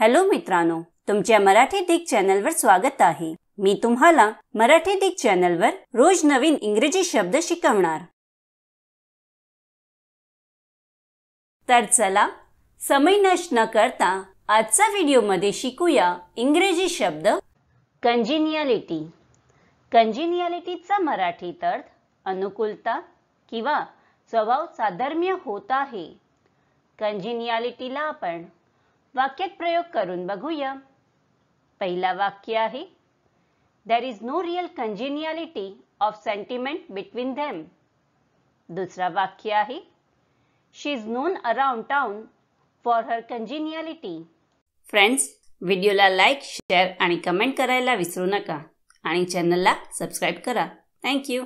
hello मित्रांनो तुमच्या मराठी दिग चॅनलवर स्वागत आहे मी तुम्हाला मराठी दिग चॅनलवर रोज नवीन इंग्रजी शब्द शिकवणार तर चला समय नष्ट न करता आजचा व्हिडिओ मध्ये शिकूया इंग्रजी शब्द कंजिनियालिटी कंजिनियालिटीचा मराठीत अर्थ अनुकूलता किंवा स्वभाव साधर्म्य होत आहे कंजिनियालिटीला आपण वाक्यात प्रयोग करून बघूया पहिला वाक्य आहे there is no real congeniality of sentiment between them दुसरा वाक्य आहे she is known around town for her congeniality friends व्हिडिओला लाईक शेअर आणि कमेंट करायला विसरू नका आणि चॅनलला सबस्क्राईब करा थँक्यू